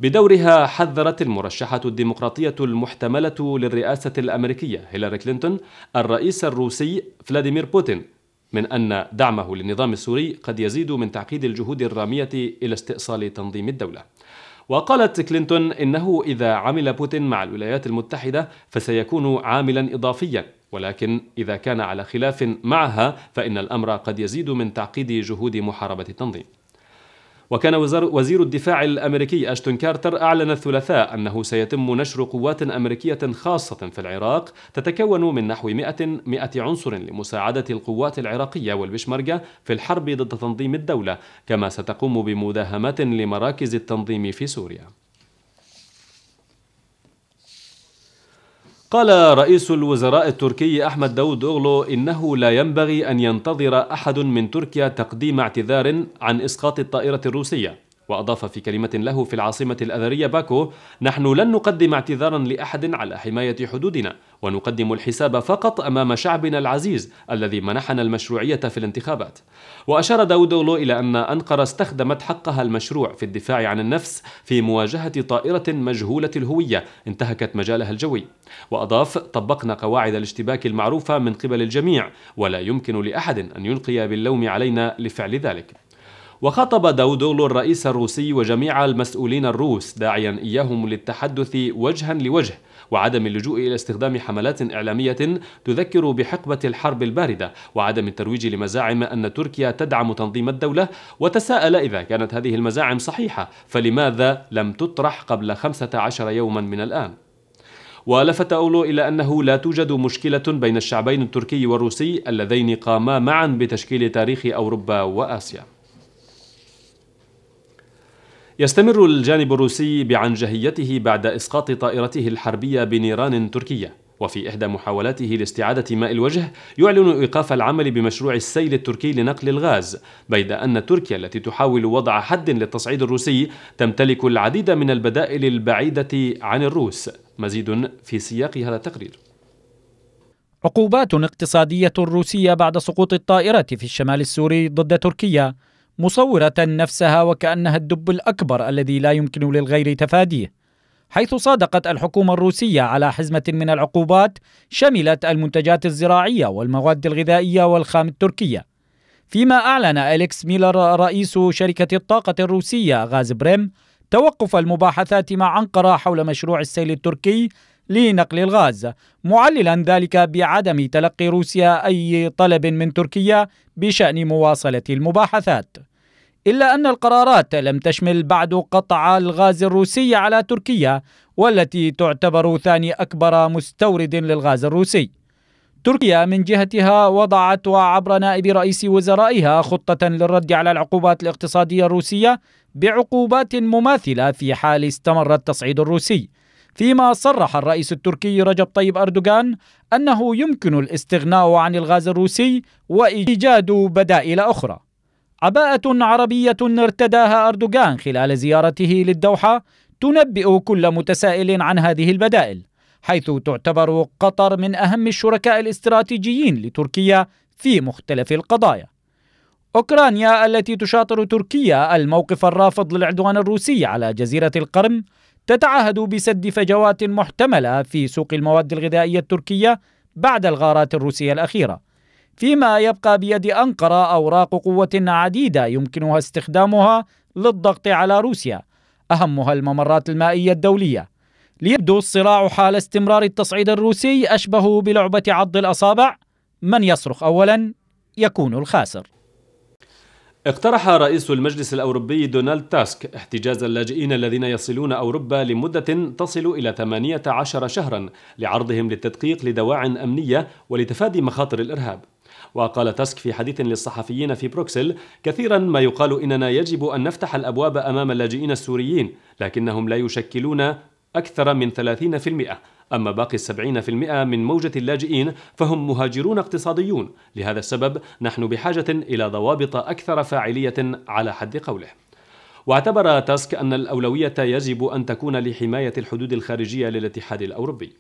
بدورها حذرت المرشحة الديمقراطية المحتملة للرئاسة الأمريكية هيلاري كلينتون الرئيس الروسي فلاديمير بوتين من أن دعمه للنظام السوري قد يزيد من تعقيد الجهود الرامية إلى استئصال تنظيم الدولة. وقالت كلينتون إنه إذا عمل بوتين مع الولايات المتحدة فسيكون عاملا إضافيا ولكن إذا كان على خلاف معها فإن الأمر قد يزيد من تعقيد جهود محاربة التنظيم وكان وزير الدفاع الامريكي اشتون كارتر اعلن الثلاثاء انه سيتم نشر قوات امريكيه خاصه في العراق تتكون من نحو 100 100 عنصر لمساعده القوات العراقيه والبشمركه في الحرب ضد تنظيم الدوله كما ستقوم بمداهمات لمراكز التنظيم في سوريا قال رئيس الوزراء التركي أحمد داود أغلو إنه لا ينبغي أن ينتظر أحد من تركيا تقديم اعتذار عن إسقاط الطائرة الروسية وأضاف في كلمة له في العاصمة الأذرية باكو: "نحن لن نقدم اعتذارا لأحد على حماية حدودنا، ونقدم الحساب فقط أمام شعبنا العزيز الذي منحنا المشروعية في الانتخابات". وأشار أولو إلى أن أنقرة استخدمت حقها المشروع في الدفاع عن النفس في مواجهة طائرة مجهولة الهوية انتهكت مجالها الجوي. وأضاف: "طبقنا قواعد الاشتباك المعروفة من قبل الجميع، ولا يمكن لأحد أن يلقي باللوم علينا لفعل ذلك". وخاطب داودوغلو الرئيس الروسي وجميع المسؤولين الروس داعيا إياهم للتحدث وجها لوجه وعدم اللجوء إلى استخدام حملات إعلامية تذكر بحقبة الحرب الباردة وعدم الترويج لمزاعم أن تركيا تدعم تنظيم الدولة وتساءل إذا كانت هذه المزاعم صحيحة فلماذا لم تطرح قبل 15 يوما من الآن؟ ولفت أولو إلى أنه لا توجد مشكلة بين الشعبين التركي والروسي اللذين قاما معا بتشكيل تاريخ أوروبا وآسيا يستمر الجانب الروسي بعنجهيته بعد اسقاط طائرته الحربيه بنيران تركيه وفي إحدى محاولاته لاستعادة ماء الوجه يعلن إيقاف العمل بمشروع السيل التركي لنقل الغاز بيد أن تركيا التي تحاول وضع حد للتصعيد الروسي تمتلك العديد من البدائل البعيدة عن الروس مزيد في سياق هذا التقرير
عقوبات اقتصادية روسية بعد سقوط الطائرة في الشمال السوري ضد تركيا مصورة نفسها وكأنها الدب الأكبر الذي لا يمكن للغير تفاديه حيث صادقت الحكومة الروسية على حزمة من العقوبات شملت المنتجات الزراعية والمواد الغذائية والخام التركية فيما أعلن أليكس ميلر رئيس شركة الطاقة الروسية غاز بريم توقف المباحثات مع أنقرة حول مشروع السيل التركي لنقل الغاز معللا ذلك بعدم تلقي روسيا أي طلب من تركيا بشأن مواصلة المباحثات إلا أن القرارات لم تشمل بعد قطع الغاز الروسي على تركيا والتي تعتبر ثاني أكبر مستورد للغاز الروسي تركيا من جهتها وضعت وعبر نائب رئيس وزرائها خطة للرد على العقوبات الاقتصادية الروسية بعقوبات مماثلة في حال استمر التصعيد الروسي فيما صرح الرئيس التركي رجب طيب أردوغان أنه يمكن الاستغناء عن الغاز الروسي وإيجاد بدائل أخرى عباءة عربية ارتداها أردوغان خلال زيارته للدوحة تنبئ كل متسائل عن هذه البدائل حيث تعتبر قطر من أهم الشركاء الاستراتيجيين لتركيا في مختلف القضايا أوكرانيا التي تشاطر تركيا الموقف الرافض للعدوان الروسي على جزيرة القرم تتعهد بسد فجوات محتملة في سوق المواد الغذائية التركية بعد الغارات الروسية الأخيرة فيما يبقى بيد أنقرة أوراق قوة عديدة يمكنها استخدامها للضغط على روسيا أهمها الممرات المائية الدولية ليبدو الصراع حال استمرار التصعيد الروسي أشبه بلعبة عض الأصابع من يصرخ أولا يكون الخاسر
اقترح رئيس المجلس الأوروبي دونالد تاسك احتجاز اللاجئين الذين يصلون أوروبا لمدة تصل إلى 18 شهرا لعرضهم للتدقيق لدواع أمنية ولتفادي مخاطر الإرهاب وقال تاسك في حديث للصحفيين في بروكسل كثيرا ما يقال إننا يجب أن نفتح الأبواب أمام اللاجئين السوريين لكنهم لا يشكلون أكثر من 30% أما باقي السبعين في المئة من موجة اللاجئين فهم مهاجرون اقتصاديون لهذا السبب نحن بحاجة إلى ضوابط أكثر فاعلية على حد قوله واعتبر تاسك أن الأولوية يجب أن تكون لحماية الحدود الخارجية للاتحاد الأوروبي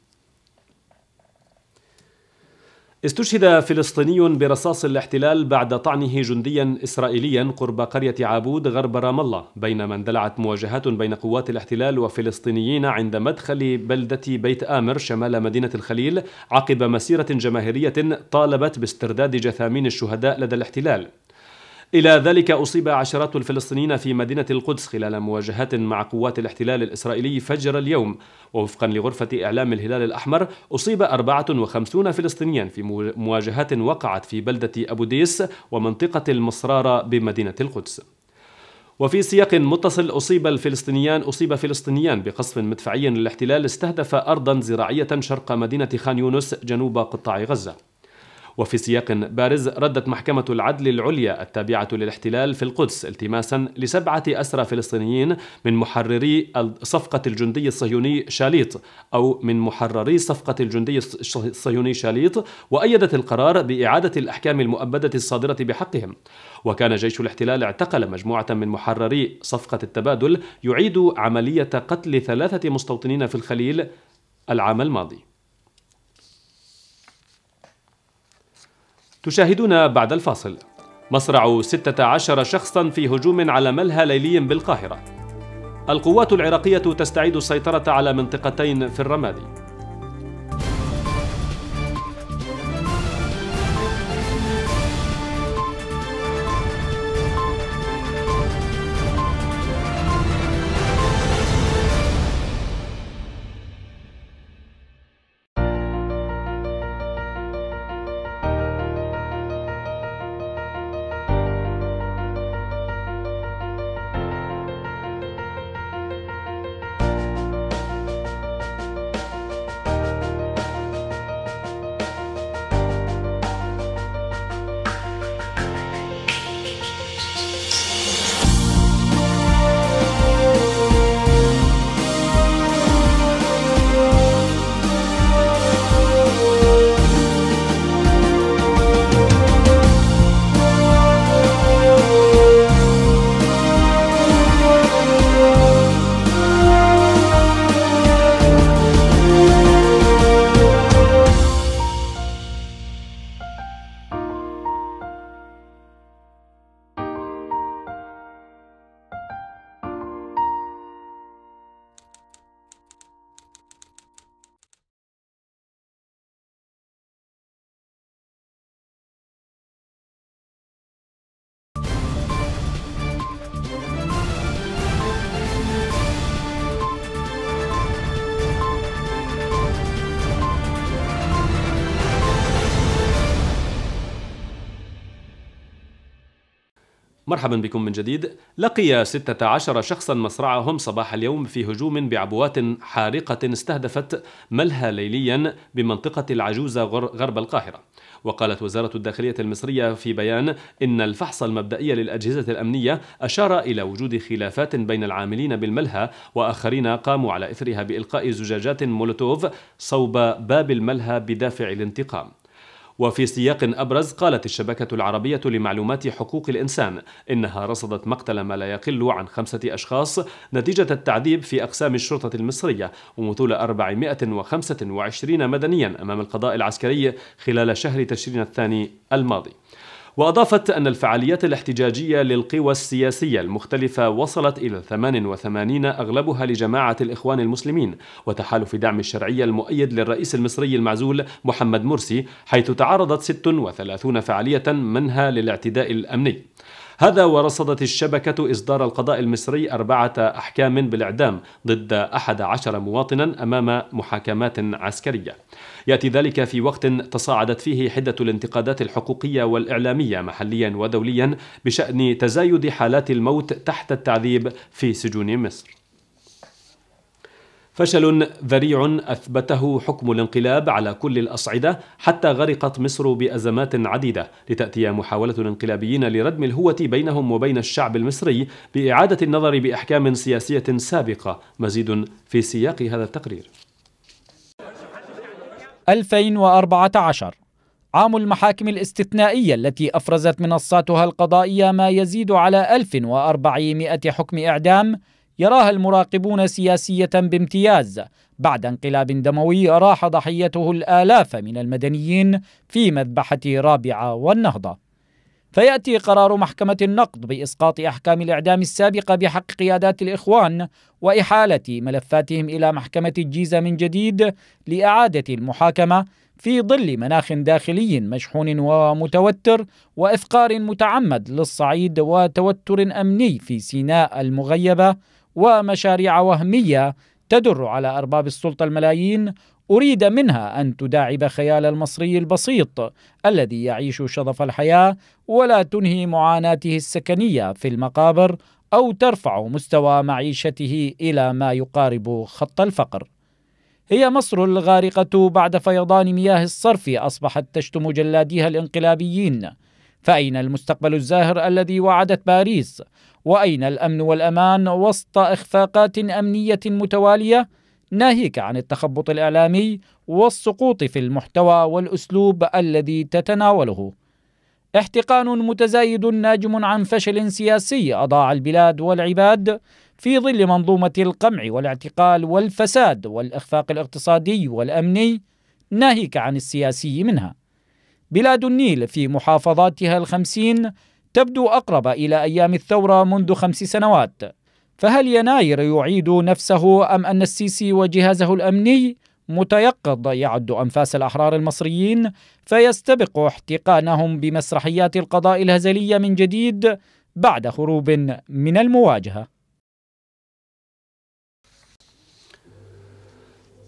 استشهد فلسطيني برصاص الاحتلال بعد طعنه جنديا اسرائيليا قرب قريه عابود غرب رام الله بينما اندلعت مواجهات بين قوات الاحتلال وفلسطينيين عند مدخل بلده بيت امر شمال مدينه الخليل عقب مسيره جماهيريه طالبت باسترداد جثامين الشهداء لدى الاحتلال إلى ذلك أصيب عشرات الفلسطينيين في مدينة القدس خلال مواجهات مع قوات الاحتلال الإسرائيلي فجر اليوم ووفقا لغرفة إعلام الهلال الأحمر أصيب 54 فلسطينيا في مواجهات وقعت في بلدة أبو ديس ومنطقة المصرارة بمدينة القدس وفي سياق متصل أصيب الفلسطينيان أصيب فلسطينيان بقصف مدفعي للاحتلال استهدف أرضا زراعية شرق مدينة خان يونس جنوب قطاع غزة وفي سياق بارز ردت محكمة العدل العليا التابعة للاحتلال في القدس التماسا لسبعة أسرى فلسطينيين من محرري صفقة الجندي الصهيوني شاليط أو من محرري صفقة الجندي الصهيوني شاليط وأيدت القرار بإعادة الأحكام المؤبدة الصادرة بحقهم وكان جيش الاحتلال اعتقل مجموعة من محرري صفقة التبادل يعيد عملية قتل ثلاثة مستوطنين في الخليل العام الماضي تشاهدون بعد الفاصل مصرع 16 شخصا في هجوم على ملهى ليلي بالقاهرة القوات العراقية تستعيد السيطرة على منطقتين في الرمادي مرحبا بكم من جديد لقي 16 شخصا مصرعهم صباح اليوم في هجوم بعبوات حارقة استهدفت ملهى ليليا بمنطقة العجوزة غرب القاهرة وقالت وزارة الداخلية المصرية في بيان إن الفحص المبدئي للأجهزة الأمنية أشار إلى وجود خلافات بين العاملين بالملهى وآخرين قاموا على إثرها بإلقاء زجاجات مولوتوف صوب باب الملهى بدافع الانتقام وفي سياق أبرز قالت الشبكة العربية لمعلومات حقوق الإنسان إنها رصدت مقتل ما لا يقل عن خمسة أشخاص نتيجة التعذيب في أقسام الشرطة المصرية ومثول 425 مدنيا أمام القضاء العسكري خلال شهر تشرين الثاني الماضي وأضافت أن الفعاليات الاحتجاجية للقوى السياسية المختلفة وصلت إلى 88 أغلبها لجماعة الإخوان المسلمين وتحالف دعم الشرعية المؤيد للرئيس المصري المعزول محمد مرسي حيث تعرضت 36 فعالية منها للاعتداء الأمني هذا ورصدت الشبكة إصدار القضاء المصري أربعة أحكام بالإعدام ضد أحد عشر مواطنا أمام محاكمات عسكرية ياتي ذلك في وقت تصاعدت فيه حده الانتقادات الحقوقيه والاعلاميه محليا ودوليا بشان تزايد حالات الموت تحت التعذيب في سجون مصر فشل ذريع اثبته حكم الانقلاب على كل الاصعده حتى غرقت مصر بازمات عديده لتاتي محاوله الانقلابيين لردم الهوه بينهم وبين الشعب المصري باعاده النظر باحكام سياسيه سابقه
مزيد في سياق هذا التقرير 2014 عام المحاكم الاستثنائية التي أفرزت منصاتها القضائية ما يزيد على 1400 حكم إعدام يراها المراقبون سياسية بامتياز بعد انقلاب دموي راح ضحيته الآلاف من المدنيين في مذبحة رابعة والنهضة فيأتي قرار محكمة النقض بإسقاط أحكام الإعدام السابقة بحق قيادات الإخوان وإحالة ملفاتهم إلى محكمة الجيزة من جديد لإعادة المحاكمة في ظل مناخ داخلي مشحون ومتوتر وإفقار متعمد للصعيد وتوتر أمني في سيناء المغيبة ومشاريع وهمية تدر على أرباب السلطة الملايين أريد منها أن تداعب خيال المصري البسيط الذي يعيش شظف الحياة ولا تنهي معاناته السكنية في المقابر أو ترفع مستوى معيشته إلى ما يقارب خط الفقر. هي مصر الغارقة بعد فيضان مياه الصرف أصبحت تشتم جلاديها الانقلابيين فأين المستقبل الزاهر الذي وعدت باريس؟ وأين الأمن والأمان وسط إخفاقات أمنية متوالية؟ ناهيك عن التخبط الإعلامي والسقوط في المحتوى والأسلوب الذي تتناوله احتقان متزايد ناجم عن فشل سياسي أضاع البلاد والعباد في ظل منظومة القمع والاعتقال والفساد والإخفاق الاقتصادي والأمني ناهيك عن السياسي منها بلاد النيل في محافظاتها الخمسين تبدو أقرب إلى أيام الثورة منذ خمس سنوات فهل يناير يعيد نفسه أم أن السيسي وجهازه الأمني متيقظ يعد أنفاس الأحرار المصريين فيستبق احتقانهم بمسرحيات القضاء الهزلية من جديد بعد هروب من المواجهة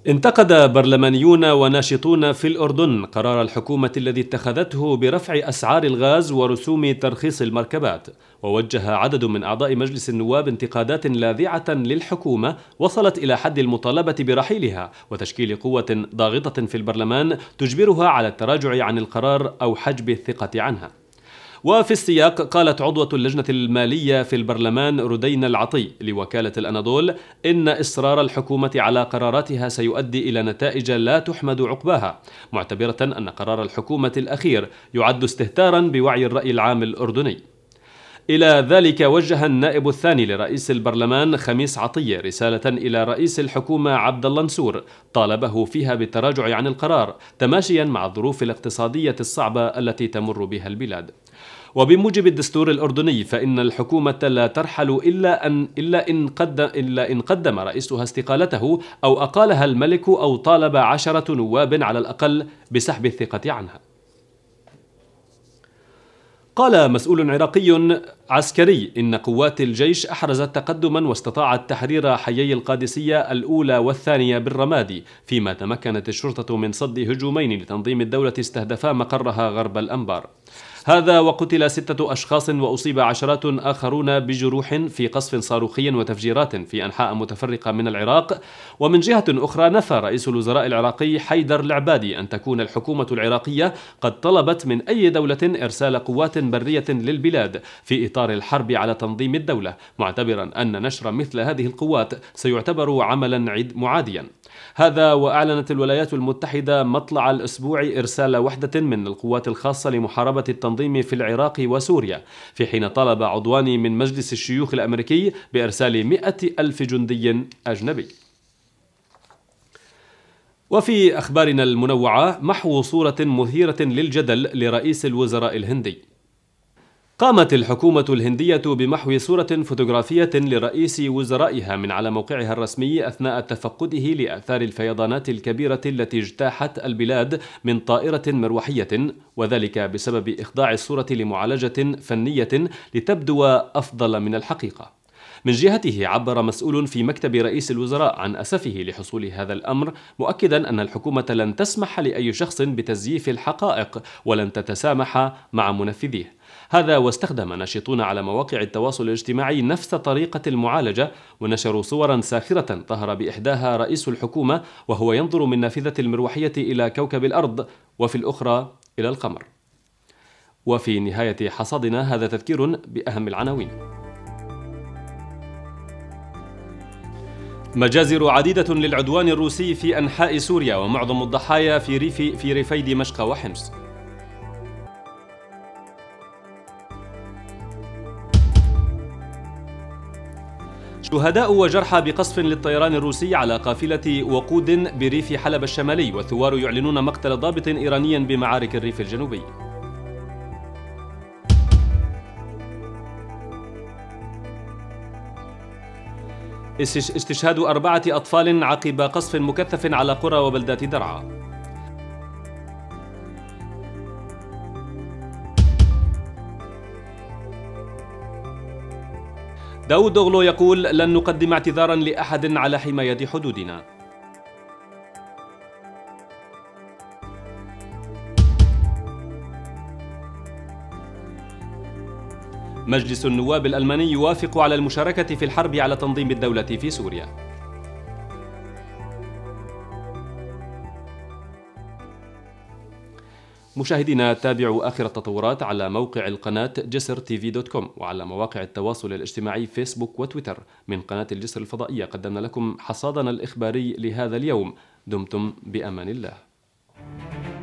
انتقد برلمانيون وناشطون في الأردن قرار الحكومة الذي اتخذته برفع أسعار الغاز ورسوم ترخيص المركبات ووجه عدد من أعضاء مجلس النواب انتقادات لاذعة للحكومة وصلت إلى حد المطالبة برحيلها وتشكيل قوة ضاغطة في البرلمان تجبرها على التراجع عن القرار أو حجب الثقة عنها وفي السياق قالت عضوة اللجنة المالية في البرلمان ردينا العطي لوكالة الأناضول إن إصرار الحكومة على قراراتها سيؤدي إلى نتائج لا تحمد عقباها معتبرة أن قرار الحكومة الأخير يعد استهتارا بوعي الرأي العام الأردني إلى ذلك وجه النائب الثاني لرئيس البرلمان خميس عطية رسالة إلى رئيس الحكومة عبد الله نسور طالبه فيها بالتراجع عن القرار تماشيا مع الظروف الاقتصادية الصعبة التي تمر بها البلاد وبموجب الدستور الأردني فإن الحكومة لا ترحل إلا أن إلا إن قدم إلا إن قدم رئيسها استقالته أو أقالها الملك أو طالب عشرة نواب على الأقل بسحب الثقة عنها. قال مسؤول عراقي عسكري إن قوات الجيش أحرزت تقدما واستطاعت تحرير حيي القادسية الأولى والثانية بالرمادي فيما تمكنت الشرطة من صد هجومين لتنظيم الدولة استهدفا مقرها غرب الأنبار هذا وقتل ستة أشخاص وأصيب عشرات آخرون بجروح في قصف صاروخي وتفجيرات في أنحاء متفرقة من العراق ومن جهة أخرى نفى رئيس الوزراء العراقي حيدر العبادي أن تكون الحكومة العراقية قد طلبت من أي دولة إرسال قوات برية للبلاد في إطار الحرب على تنظيم الدولة معتبرا أن نشر مثل هذه القوات سيعتبر عملا معاديا هذا وأعلنت الولايات المتحدة مطلع الأسبوع إرسال وحدة من القوات الخاصة لمحاربة التنظيم في العراق وسوريا في حين طلب عضوان من مجلس الشيوخ الأمريكي بإرسال مئة ألف جندي أجنبي وفي أخبارنا المنوعة محو صورة مثيرة للجدل لرئيس الوزراء الهندي قامت الحكومة الهندية بمحو صورة فوتوغرافية لرئيس وزرائها من على موقعها الرسمي أثناء تفقده لآثار الفيضانات الكبيرة التي اجتاحت البلاد من طائرة مروحية وذلك بسبب إخضاع الصورة لمعالجة فنية لتبدو أفضل من الحقيقة. من جهته عبر مسؤول في مكتب رئيس الوزراء عن اسفه لحصول هذا الامر مؤكدا ان الحكومه لن تسمح لاي شخص بتزييف الحقائق ولن تتسامح مع منفذيه هذا واستخدم ناشطون على مواقع التواصل الاجتماعي نفس طريقة المعالجة ونشروا صورا ساخرة ظهر بإحداها رئيس الحكومة وهو ينظر من نافذة المروحية إلى كوكب الأرض وفي الأخرى إلى القمر وفي نهاية حصادنا هذا تذكير بأهم العناوين مجازر عديدة للعدوان الروسي في أنحاء سوريا ومعظم الضحايا في ريف في ريفي دمشق وحمص شهداء وجرحى بقصف للطيران الروسي على قافلة وقود بريف حلب الشمالي والثوار يعلنون مقتل ضابط إيراني بمعارك الريف الجنوبي استشهاد أربعة أطفال عقب قصف مكثف على قرى وبلدات درعا داود أغلو يقول لن نقدم اعتذارا لأحد على حماية حدودنا مجلس النواب الألماني يوافق على المشاركة في الحرب على تنظيم الدولة في سوريا مشاهدينا تابعوا آخر التطورات على موقع القناة جسر تي في دوت كوم وعلى مواقع التواصل الاجتماعي فيسبوك وتويتر من قناة الجسر الفضائية قدمنا لكم حصادنا الإخباري لهذا اليوم دمتم بأمان الله